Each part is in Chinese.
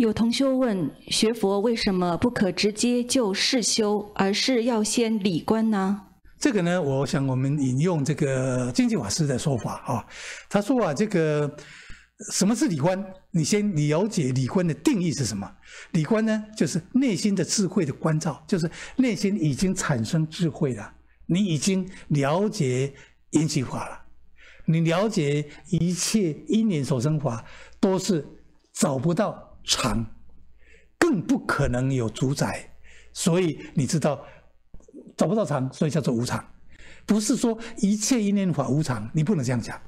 有同修问：学佛为什么不可直接就世修，而是要先理观呢？这个呢，我想我们引用这个经济法师的说法啊，他说啊，这个什么是理观？你先了解理观的定义是什么？理观呢，就是内心的智慧的关照，就是内心已经产生智慧了，你已经了解因起法了，你了解一切因缘所生法都是找不到。常，更不可能有主宰，所以你知道找不到常，所以叫做无常。不是说一切因缘法无常，你不能这样讲，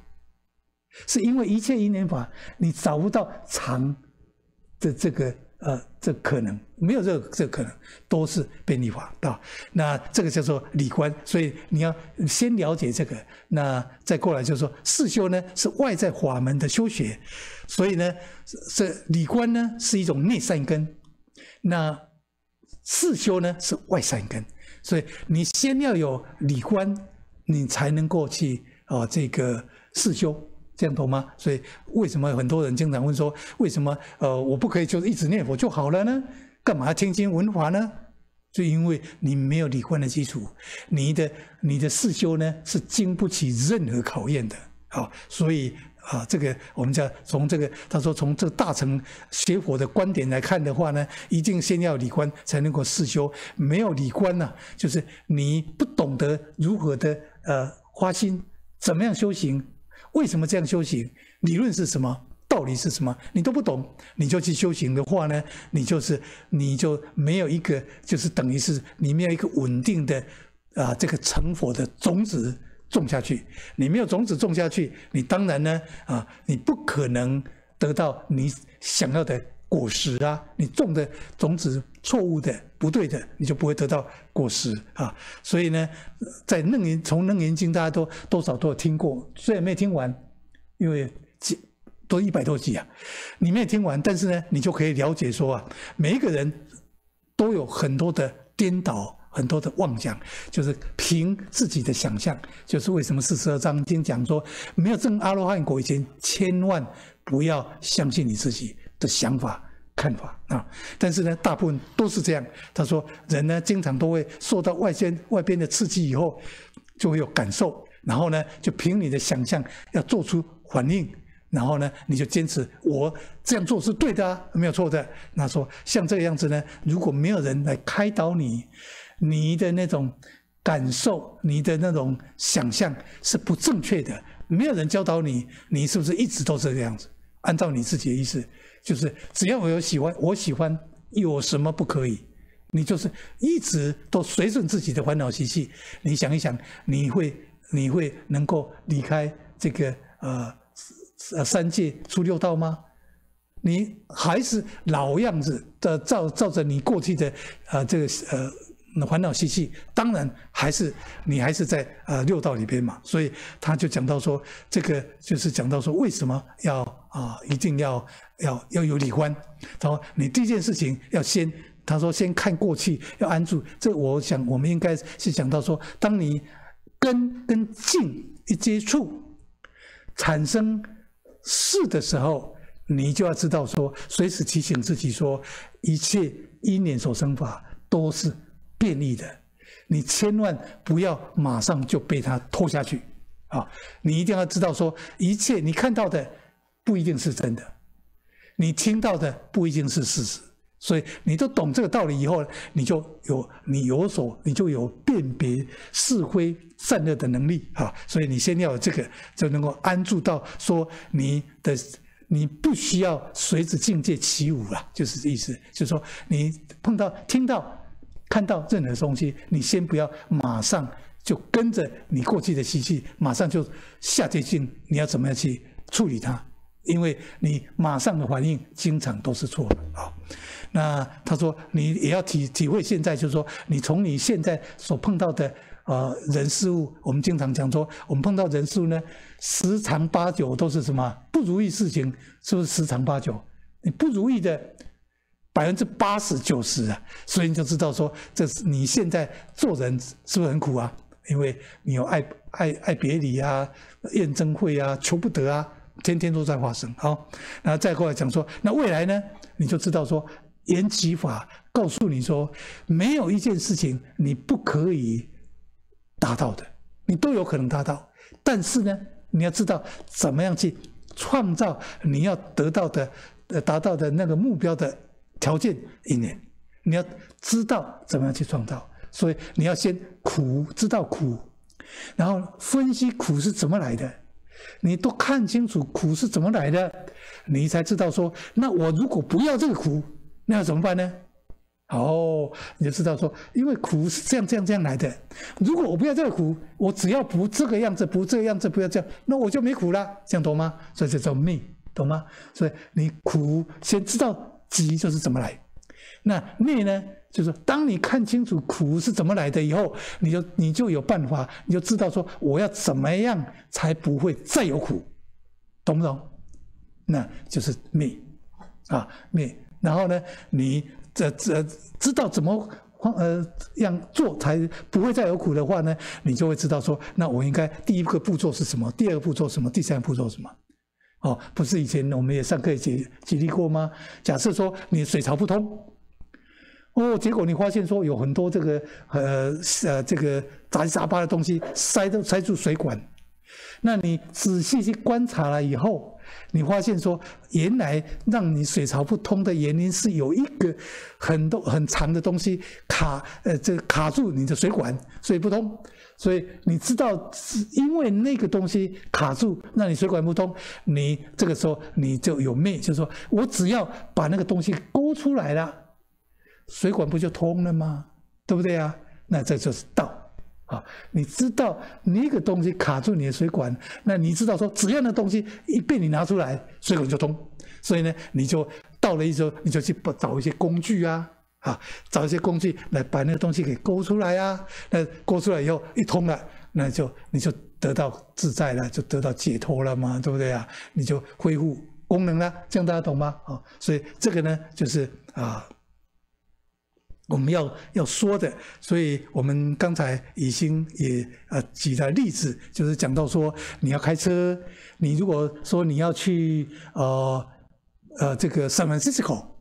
是因为一切因缘法你找不到常的这个。呃，这可能没有这这可能都是便利法啊。那这个叫做理观，所以你要先了解这个，那再过来就是说四修呢是外在法门的修学，所以呢这理观呢是一种内善根，那四修呢是外善根，所以你先要有理观，你才能够去啊这个四修。这样懂吗？所以为什么很多人经常问说，为什么呃我不可以就是一直念佛就好了呢？干嘛听经闻法呢？就因为你没有理观的基础，你的你的世修呢是经不起任何考验的。好，所以啊，这个我们叫从这个他说从这个大乘学佛的观点来看的话呢，一定先要理观才能够世修。没有理观呢，就是你不懂得如何的呃花心，怎么样修行。为什么这样修行？理论是什么？道理是什么？你都不懂，你就去修行的话呢？你就是，你就没有一个，就是等于是你没有一个稳定的，啊，这个成佛的种子种下去。你没有种子种下去，你当然呢，啊，你不可能得到你想要的。果实啊，你种的种子错误的、不对的，你就不会得到果实啊。所以呢，在《楞严》从《楞严经》，大家都多少都有听过，虽然没听完，因为几都一百多集啊，你没有听完，但是呢，你就可以了解说啊，每一个人都有很多的颠倒，很多的妄想，就是凭自己的想象。就是为什么四十二章经讲说，没有证阿罗汉果以前，千万不要相信你自己。的想法、看法啊，但是呢，大部分都是这样。他说，人呢，经常都会受到外边外边的刺激以后，就会有感受，然后呢，就凭你的想象要做出反应，然后呢，你就坚持我这样做是对的，没有错的。那说像这个样子呢，如果没有人来开导你，你的那种感受，你的那种想象是不正确的。没有人教导你，你是不是一直都这个样子？按照你自己的意思，就是只要我有喜欢，我喜欢有什么不可以？你就是一直都随顺自己的烦恼习气，你想一想，你会你会能够离开这个呃呃三界出六道吗？你还是老样子的照照着你过去的呃这个呃。那烦恼习气，当然还是你还是在呃六道里边嘛，所以他就讲到说，这个就是讲到说为什么要啊一定要要要有理观。他说你第一件事情要先，他说先看过去要安住。这我想我们应该是讲到说，当你根跟境一接触，产生事的时候，你就要知道说，随时提醒自己说，一切因缘所生法都是。便利的，你千万不要马上就被他拖下去啊！你一定要知道说，一切你看到的不一定是真的，你听到的不一定是事实。所以你都懂这个道理以后，你就有你有所，你就有辨别是非善恶的能力啊！所以你先要有这个，就能够安住到说你的，你不需要随着境界起舞啊，就是这意思。就是说，你碰到听到。看到任何东西，你先不要马上就跟着你过去的习气，马上就下决心你要怎么样去处理它，因为你马上的反应经常都是错的啊。那他说，你也要体体会现在，就是说，你从你现在所碰到的呃人事物，我们经常讲说，我们碰到人事物呢，十长八九都是什么不如意事情，是不是十长八九？你不如意的。百分之八十、九十啊，所以你就知道说，这是你现在做人是不是很苦啊？因为你有爱、爱、爱别离啊、厌憎会啊、求不得啊，天天都在发生啊。然后再过来讲说，那未来呢？你就知道说，延吉法告诉你说，没有一件事情你不可以达到的，你都有可能达到。但是呢，你要知道怎么样去创造你要得到的、呃，达到的那个目标的。条件一年，你要知道怎么样去创造，所以你要先苦，知道苦，然后分析苦是怎么来的，你都看清楚苦是怎么来的，你才知道说，那我如果不要这个苦，那要怎么办呢？哦，你就知道说，因为苦是这样这样这样来的，如果我不要这个苦，我只要不这个样子，不这个样子，不要这样，那我就没苦了，这样懂吗？所以这叫命。懂吗？所以你苦先知道。急就是怎么来，那灭呢？就是当你看清楚苦是怎么来的以后，你就你就有办法，你就知道说我要怎么样才不会再有苦，懂不懂？那就是灭啊灭。然后呢，你这这知道怎么呃样做才不会再有苦的话呢，你就会知道说，那我应该第一个步骤是什么？第二个步骤什么？第三步骤什么？哦，不是以前我们也上课举举例过吗？假设说你水槽不通，哦，结果你发现说有很多这个呃呃这个杂七杂八的东西塞到塞住水管，那你仔细去观察了以后，你发现说原来让你水槽不通的原因是有一个很多很长的东西卡呃这卡住你的水管，所以不通。所以你知道，因为那个东西卡住，那你水管不通，你这个时候你就有命，就是说我只要把那个东西勾出来了，水管不就通了吗？对不对啊？那这就是道啊！你知道，那个东西卡住你的水管，那你知道说，只要那东西一被你拿出来，水管就通。所以呢，你就到了一周，你就去找一些工具啊。啊，找一些工具来把那个东西给勾出来啊。那勾出来以后一通了，那就你就得到自在了，就得到解脱了嘛，对不对啊？你就恢复功能了，这样大家懂吗？啊，所以这个呢，就是啊，我们要要说的。所以我们刚才已经也啊举了例子，就是讲到说你要开车，你如果说你要去呃呃这个 San Francisco。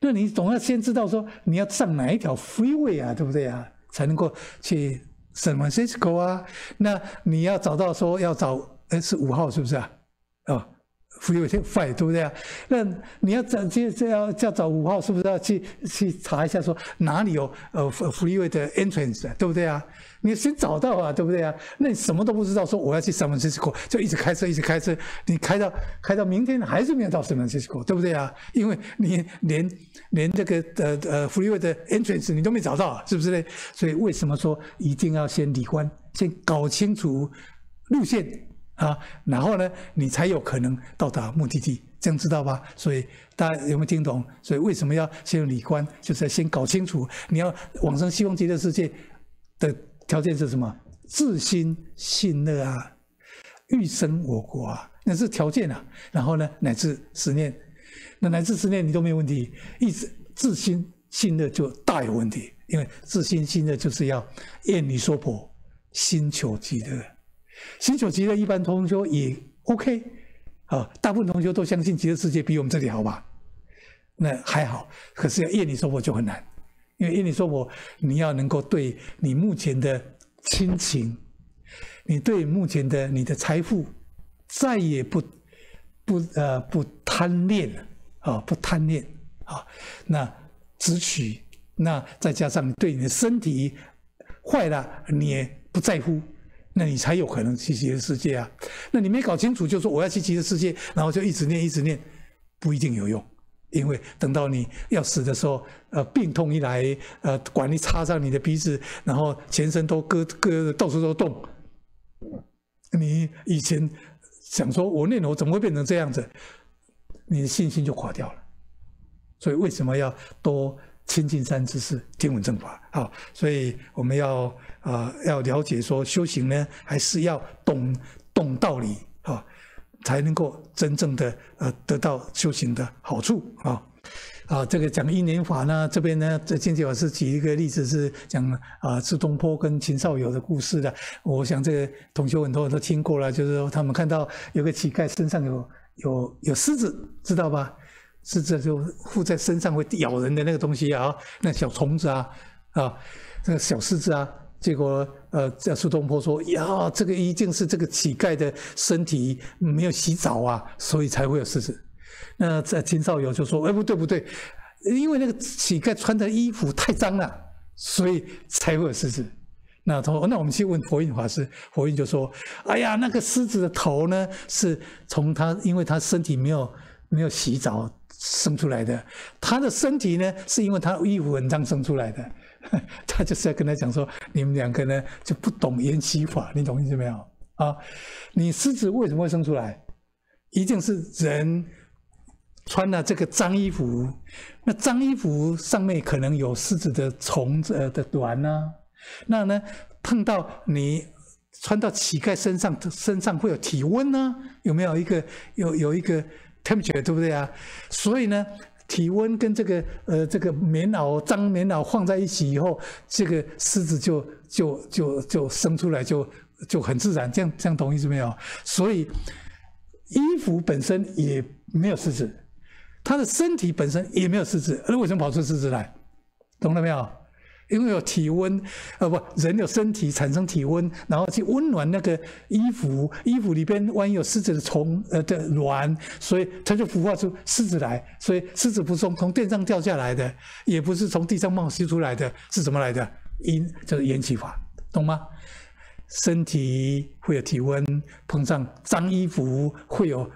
那你总要先知道说你要上哪一条飞位啊，对不对啊？才能够去 a n Cisco 啊？那你要找到说要找哎是五号是不是啊？啊。福利位太快，对不对啊？那你要找，这这要要找五号，是不是要去去查一下，说哪里有呃福利位的 entrance，对不对啊？你先找到啊，对不对啊？那你什么都不知道，说我要去 San Francisco，就一直开车，一直开车，你开到开到明天，还是没有到 San Francisco，对不对啊？因为你连连这个呃呃福利位的 entrance 你都没找到，是不是呢？所以为什么说一定要先理关，先搞清楚路线？啊，然后呢，你才有可能到达目的地，这样知道吧？所以大家有没有听懂？所以为什么要先理观？就是要先搞清楚你要往生西方极乐世界的条件是什么？自心信乐啊，欲生我国啊，那是条件啊。然后呢，乃至十念，那乃至十念你都没有问题，一直自心信乐就大有问题，因为自心信乐就是要愿你娑婆心求极乐。新手级的一般同学也 OK 啊，大部分同学都相信极乐世界比我们这里好吧？那还好，可是要夜里说我就很难，因为夜里说我，你要能够对你目前的亲情，你对目前的你的财富再也不不呃不贪恋了啊，不贪恋啊，那只取那再加上对你的身体坏了你也不在乎。那你才有可能去极乐世界啊！那你没搞清楚，就说我要去极乐世界，然后就一直念一直念，不一定有用，因为等到你要死的时候，呃，病痛一来，呃，管子插上你的鼻子，然后全身都割割，到处都动，你以前想说我念了，怎么会变成这样子？你的信心就垮掉了。所以为什么要多？千净山之事，听闻正法，好，所以我们要啊，要了解说修行呢，还是要懂懂道理啊，才能够真正的呃得到修行的好处啊啊！这个讲一年法呢，这边呢，金济老师举一个例子是讲啊，苏东坡跟秦少游的故事的。我想这个同学很多都听过了，就是说他们看到有个乞丐身上有有有虱子，知道吧？狮子就附在身上会咬人的那个东西啊，那小虫子啊，啊，那个小狮子啊，结果呃，这苏东坡说呀，这个一定是这个乞丐的身体没有洗澡啊，所以才会有狮子。那这秦少游就说，哎，不对不对，因为那个乞丐穿的衣服太脏了，所以才会有狮子。那他说，那我们去问佛印法师，佛印就说，哎呀，那个狮子的头呢，是从他因为他身体没有没有洗澡。生出来的，他的身体呢，是因为他衣服文章生出来的。他就是在跟他讲说，你们两个呢就不懂言禧法，你懂意思没有？啊，你狮子为什么会生出来？一定是人穿了这个脏衣服，那脏衣服上面可能有虱子的虫子的卵呢。那呢碰到你穿到乞丐身上，身上会有体温呢？有没有一个有有一个？Temperature 对不对啊？所以呢，体温跟这个呃这个棉袄、脏棉袄放在一起以后，这个虱子就就就就生出来，就就很自然。这样这样懂意思没有？所以衣服本身也没有虱子，它的身体本身也没有虱子，那为什么跑出虱子来？懂了没有？因为有体温，呃不，人有身体产生体温，然后去温暖那个衣服，衣服里边万一有狮子的虫，呃的卵，所以它就孵化出狮子来。所以狮子不是从从天上掉下来的，也不是从地上冒吸出来的，是怎么来的？因就是延期法，懂吗？身体会有体温，碰上脏衣服会有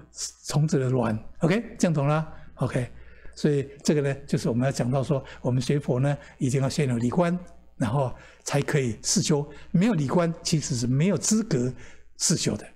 虫子的卵。OK，这样懂了。OK。所以这个呢，就是我们要讲到说，我们学佛呢，一定要先有理观，然后才可以施修。没有理观，其实是没有资格施修的。